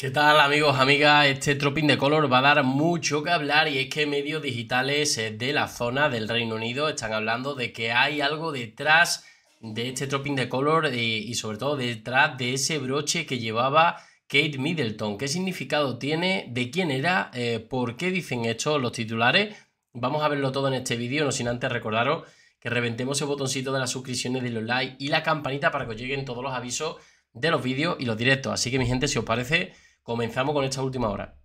¿Qué tal amigos, amigas? Este Tropin de Color va a dar mucho que hablar y es que medios digitales de la zona del Reino Unido están hablando de que hay algo detrás de este Tropin de Color y, sobre todo detrás de ese broche que llevaba Kate Middleton. ¿Qué significado tiene? ¿De quién era? Eh, ¿Por qué dicen esto los titulares? Vamos a verlo todo en este vídeo, no sin antes recordaros que reventemos el botoncito de las suscripciones de los likes y la campanita para que os lleguen todos los avisos de los vídeos y los directos. Así que mi gente, si os parece... Comenzamos con esta última hora.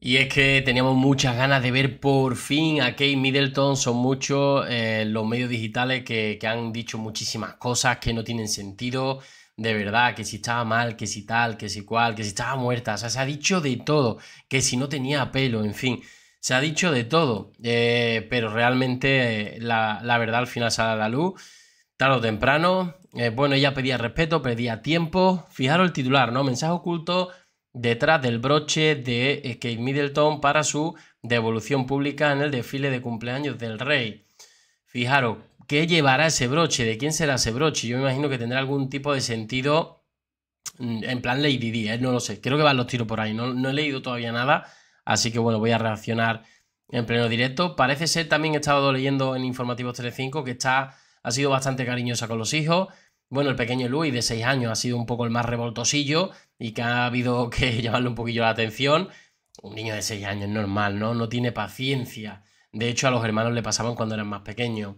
Y es que teníamos muchas ganas de ver por fin a Kate Middleton. Son muchos eh, los medios digitales que, que, han dicho muchísimas cosas que no tienen sentido. De verdad, que si estaba mal, que si tal, que si cual, que si estaba muerta. O sea, se ha dicho de todo. Que si no tenía pelo, en fin. Se ha dicho de todo, eh, pero realmente eh, la, verdad al final sale a la luz, tarde o temprano. Eh, bueno, ella pedía respeto, pedía tiempo. Fijaros el titular, ¿no? Mensaje oculto detrás del broche de Kate Middleton para su devolución pública en el desfile de cumpleaños del rey. Fijaros, ¿qué llevará ese broche? ¿De quién será ese broche? Yo me imagino que tendrá algún tipo de sentido mm, en plan Lady D, no lo sé. Creo que van los tiros por ahí, no he leído todavía nada Así que bueno, voy a reaccionar en pleno directo. Parece ser, también he estado leyendo en Informativos 35, que está, ha sido bastante cariñosa con los hijos. Bueno, el pequeño Louis, de 6 años ha sido un poco el más revoltosillo y que ha habido que llamarle un poquillo la atención. Un niño de 6 años normal, ¿no? No tiene paciencia. De hecho, a los hermanos le pasaban cuando eran más pequeños.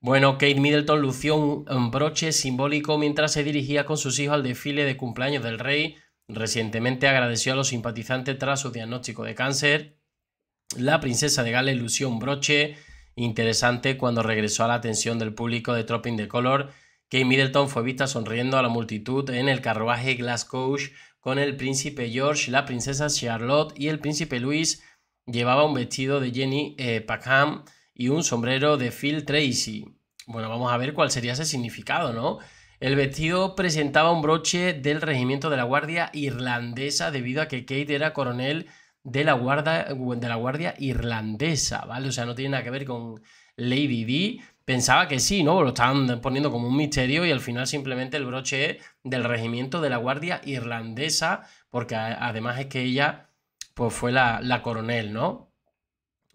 Bueno, Kate Middleton lució un broche simbólico mientras se dirigía con sus hijos al desfile de cumpleaños del rey Recientemente agradeció a los simpatizantes tras su diagnóstico de cáncer. La princesa de Gales lució un broche interesante cuando regresó a la atención del público de Tropping the Color. Kate Middleton fue vista sonriendo a la multitud en el carruaje Glasgow con el príncipe George, la princesa Charlotte y el príncipe Luis. Llevaba un vestido de Jenny eh, Packham y un sombrero de Phil Tracy. Bueno, vamos a ver cuál sería ese significado, ¿no? El vestido presentaba un broche del regimiento de la Guardia Irlandesa debido a que Kate era coronel de la Guardia, de la guardia Irlandesa, ¿vale? O sea, no tiene nada que ver con Lady D. Pensaba que sí, ¿no? Lo estaban poniendo como un misterio y al final simplemente el broche es del regimiento de la Guardia Irlandesa, porque además es que ella pues fue la, la coronel, ¿no?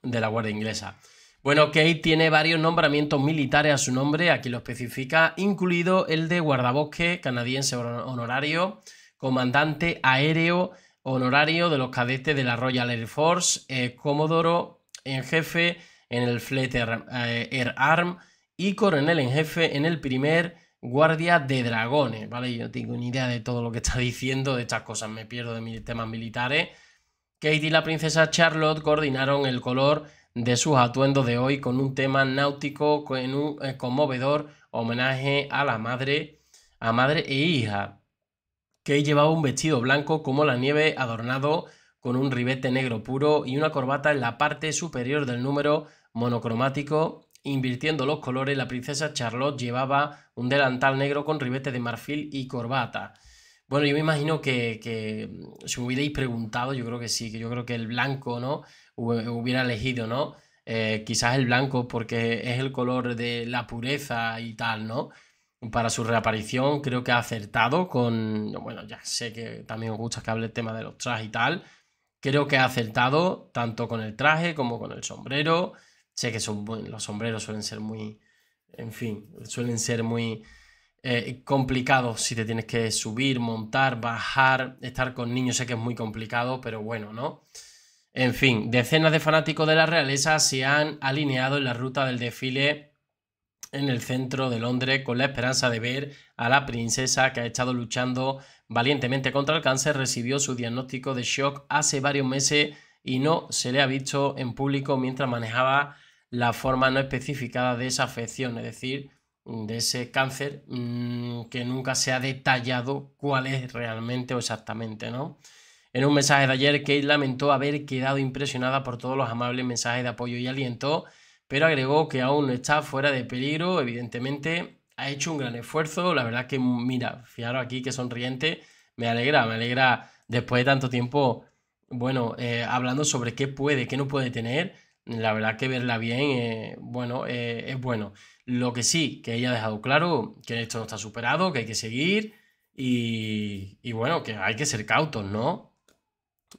De la Guardia Inglesa. Bueno, Kate tiene varios nombramientos militares a su nombre, aquí lo especifica, incluido el de guardabosque canadiense honorario, comandante aéreo honorario de los cadetes de la Royal Air Force, eh, comodoro en jefe en el Fleet eh, Air, Arm y coronel en jefe en el primer guardia de dragones, ¿vale? Yo no tengo ni idea de todo lo que está diciendo, de estas cosas me pierdo de mis temas militares. Kate y la princesa Charlotte coordinaron el color de sus atuendos de hoy con un tema náutico con un eh, conmovedor homenaje a la madre, a madre e hija, que llevaba un vestido blanco como la nieve adornado con un ribete negro puro y una corbata en la parte superior del número monocromático. Invirtiendo los colores, la princesa Charlotte llevaba un delantal negro con ribete de marfil y corbata. Bueno, yo me imagino que, que mm, si me hubierais preguntado, yo creo que sí, que yo creo que el blanco, ¿no? hubiera elegido, ¿no? Eh, quizás el blanco porque es el color de la pureza y tal, ¿no? Para su reaparición creo que ha acertado con, bueno, ya sé que también os gusta que hable el tema de los trajes y tal, creo que ha acertado tanto con el traje como con el sombrero, sé que son, los sombreros suelen ser muy, en fin, suelen ser muy eh, complicados si te tienes que subir, montar, bajar, estar con niños, sé que es muy complicado, pero bueno, ¿no? En fin, decenas de fanáticos de la realeza se han alineado en la ruta del desfile en el centro de Londres con la esperanza de ver a la princesa que ha estado luchando valientemente contra el cáncer, recibió su diagnóstico de shock hace varios meses y no se le ha visto en público mientras manejaba la forma no especificada de esa afección, es decir, de ese cáncer mm, que nunca se ha detallado cuál es realmente o exactamente, ¿no? En un mensaje de ayer, Kate lamentó haber quedado impresionada por todos los amables mensajes de apoyo y aliento, pero agregó que aún no está fuera de peligro, evidentemente ha hecho un gran esfuerzo, la verdad que mira, fijaros aquí que sonriente, me alegra, me alegra después de tanto tiempo, bueno, eh, hablando sobre qué puede, qué no puede tener, la verdad que verla bien, eh, bueno, eh, es bueno. Lo que sí, que ella ha dejado claro que esto no está superado, que hay que seguir y, y bueno, que hay que ser cautos, ¿no?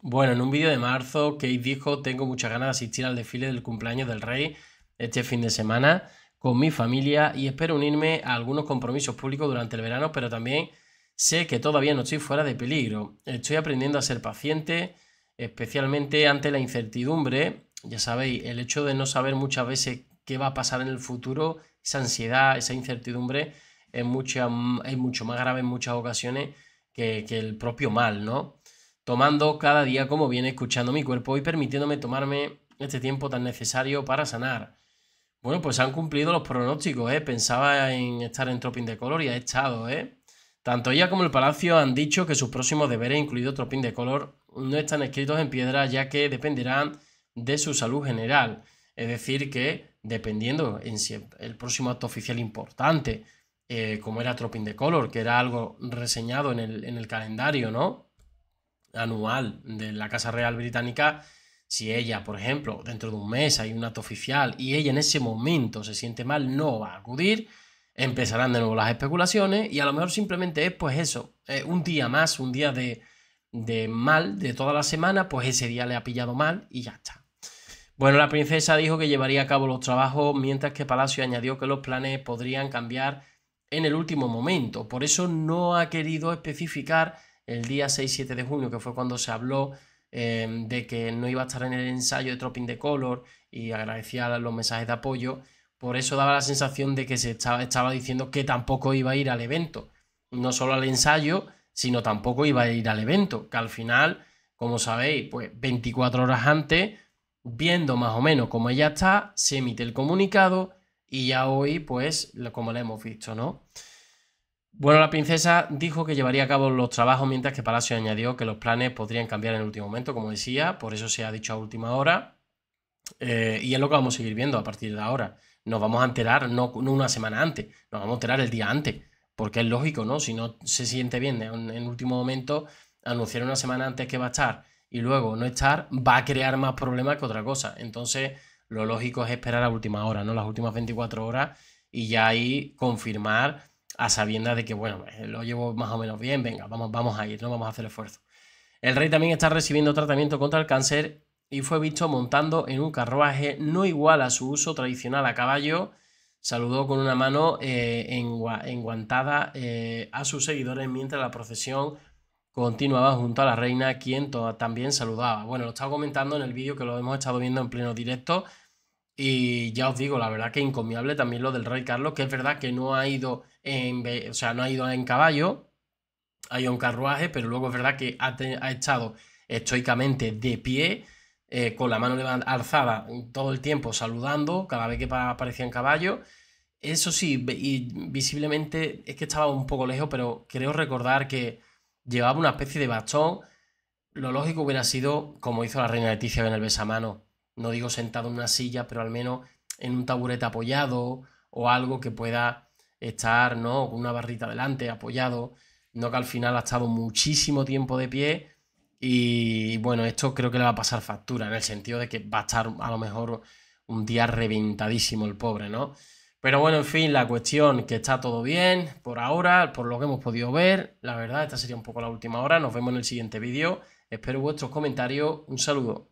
Bueno, en un vídeo de marzo, Kate dijo, tengo muchas ganas de asistir al desfile del cumpleaños del rey este fin de semana con mi familia y espero unirme a algunos compromisos públicos durante el verano, pero también sé que todavía no estoy fuera de peligro. Estoy aprendiendo a ser paciente, especialmente ante la incertidumbre. Ya sabéis, el hecho de no saber muchas veces qué va a pasar en el futuro, esa ansiedad, esa incertidumbre, es, es mucho más grave en muchas ocasiones que el propio mal, ¿no? tomando cada día como viene, escuchando mi cuerpo y permitiéndome tomarme este tiempo tan necesario para sanar. Bueno, pues han cumplido los pronósticos, ¿eh? Pensaba en estar en Tropin de Color y ha estado, ¿eh? Tanto ella como el Palacio han dicho que sus próximos deberes, incluido Tropin de Color, no están escritos en piedra ya que dependerán de su salud general. Es decir, que dependiendo en si el próximo acto oficial importante, eh, como era Tropin de Color, que era algo reseñado en el, en el calendario, ¿no? anual de la Casa Real Británica, si ella, por ejemplo, dentro de un mes hay un acto oficial y ella en ese momento se siente mal, no va a acudir, empezarán de nuevo las especulaciones y a lo mejor simplemente es pues eso, eh, un día más, un día de, de mal de toda la semana, pues ese día le ha pillado mal y ya está. Bueno, la princesa dijo que llevaría a cabo los trabajos, mientras que Palacio añadió que los planes podrían cambiar en el último momento. Por eso no ha querido especificar el día 6-7 de junio, que fue cuando se habló em, de que no iba a estar en el ensayo de Tropping de Color y agradecía los mensajes de apoyo, por eso daba la sensación de que se estaba, diciendo que tampoco iba a ir al evento, no solo al ensayo, sino tampoco iba a ir al evento, que al final, como sabéis, pues 24 horas antes, viendo más o menos cómo ella está, se emite el comunicado y ya hoy, pues, como lo hemos visto, ¿no? Bueno, la princesa dijo que llevaría a cabo los trabajos, mientras que Palacio añadió que los planes podrían cambiar en el último momento, como decía, por eso se ha dicho a última hora. Eh, y es lo que vamos a seguir viendo a partir de ahora. Nos vamos a enterar no, una semana antes, nos vamos a enterar el día antes, porque es lógico, ¿no? Si no se siente bien en el último momento, anunciar una semana antes que va a estar y luego no estar va a crear más problemas que otra cosa. Entonces, lo lógico es esperar a última hora, ¿no? Las últimas 24 horas y ya ahí confirmar a sabiendas de que, bueno, pues, lo llevo más o menos bien, venga, vamos, vamos a ir, no vamos a hacer esfuerzo. El rey también está recibiendo tratamiento contra el cáncer y fue visto montando en un carruaje no igual a su uso tradicional a caballo. Saludó con una mano eh, enguantada eh, a sus seguidores mientras la procesión continuaba junto a la reina, quien también saludaba. Bueno, lo estaba comentando en el vídeo que lo hemos estado viendo en pleno directo. Y ya os digo, la verdad que encomiable también lo del Rey Carlos, que es verdad que no ha ido en, o sea, no ha ido en caballo, ha ido en carruaje, pero luego es verdad que ha, ha estado estoicamente de pie, eh, con la mano alzada todo el tiempo, saludando cada vez que aparecía en caballo. Eso sí, y visiblemente es que estaba un poco lejos, pero creo recordar que llevaba una especie de bastón. Lo lógico hubiera sido como hizo la reina Leticia en el besamano no digo sentado en una silla, pero al menos en un taburete apoyado o algo que pueda estar, ¿no? Con una barrita delante, apoyado, no que al final ha estado muchísimo tiempo de pie y bueno, esto creo que le va a pasar factura en el sentido de que va a estar a lo mejor un día reventadísimo el pobre, ¿no? Pero bueno, en fin, la cuestión que está todo bien por ahora, por lo que hemos podido ver. La verdad, esta sería un poco la última hora. Nos vemos en el siguiente vídeo. Espero vuestros comentarios. Un saludo.